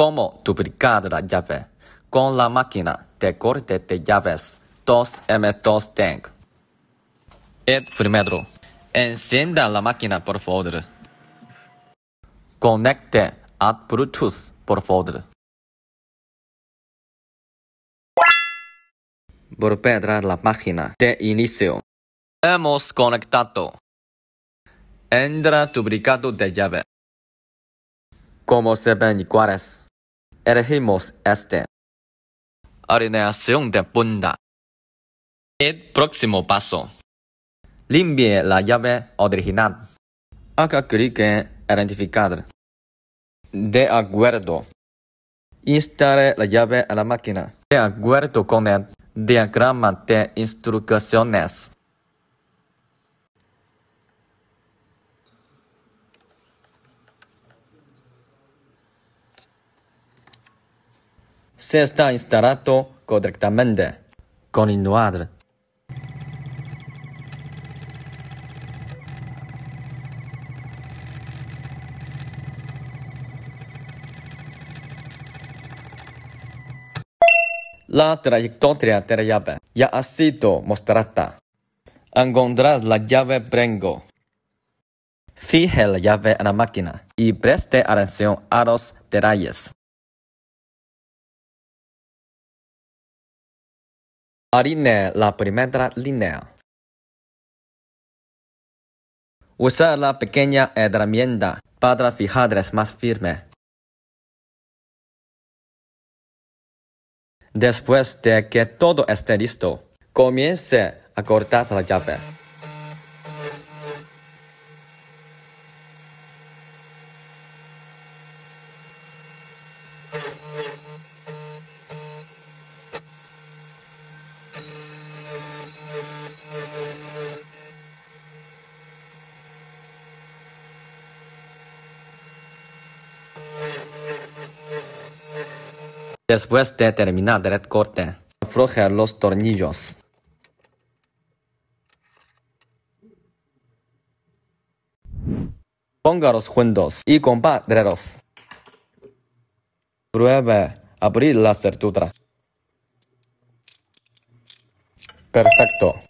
cómo duplicar la llave con la máquina de corte de llaves 2M2 Tank. El primero, encienda la máquina por favor. Conecte a Bluetooth por favor. Volver la página de inicio. Hemos conectado. Entra duplicado de llave. Como se ven iguales. Elegimos este. Alineación de punta. El próximo paso. Limpie la llave original. Haga clic en Identificar. De acuerdo. Instale la llave a la máquina. De acuerdo con el diagrama de instrucciones. se está instalado correctamente. Continuar. La trayectoria de la llave ya ha sido mostrada. Encontrar la llave Brengo. Fije la llave en la máquina y preste atención a los detalles. Alinea la primera línea. Usar la pequeña herramienta para fijarles más firme. Después de que todo esté listo, comience a cortar la llave. Después de terminar el corte, afloje los tornillos. Póngalos juntos y compadreros. Pruebe abrir la certura. Perfecto.